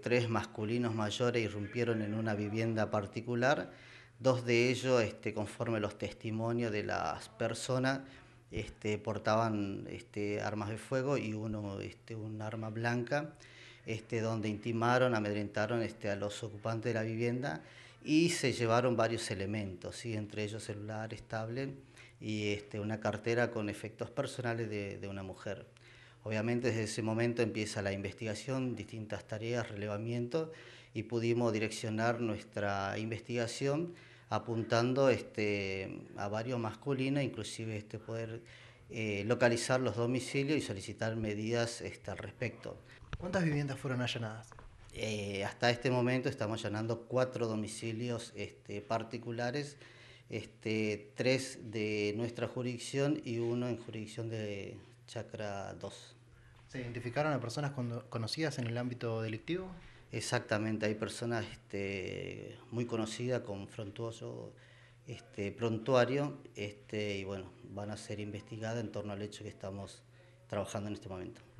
Tres masculinos mayores irrumpieron en una vivienda particular, dos de ellos, este, conforme los testimonios de las personas, este, portaban este, armas de fuego y uno un arma blanca, donde intimaron, amedrentaron a los ocupantes de la vivienda y se llevaron varios elementos, entre ellos celular, estable y una cartera con efectos personales de una mujer. Obviamente desde ese momento empieza la investigación, distintas tareas, relevamiento y pudimos direccionar nuestra investigación apuntando este, a varios masculinos, inclusive este, poder eh, localizar los domicilios y solicitar medidas este, al respecto. ¿Cuántas viviendas fueron allanadas? Eh, hasta este momento estamos allanando cuatro domicilios este, particulares, este, tres de nuestra jurisdicción y uno en jurisdicción de, Chakra 2. ¿Se identificaron a personas conocidas en el ámbito delictivo? Exactamente, hay personas este, muy conocidas con frontuoso este, prontuario este, y bueno, van a ser investigadas en torno al hecho que estamos trabajando en este momento.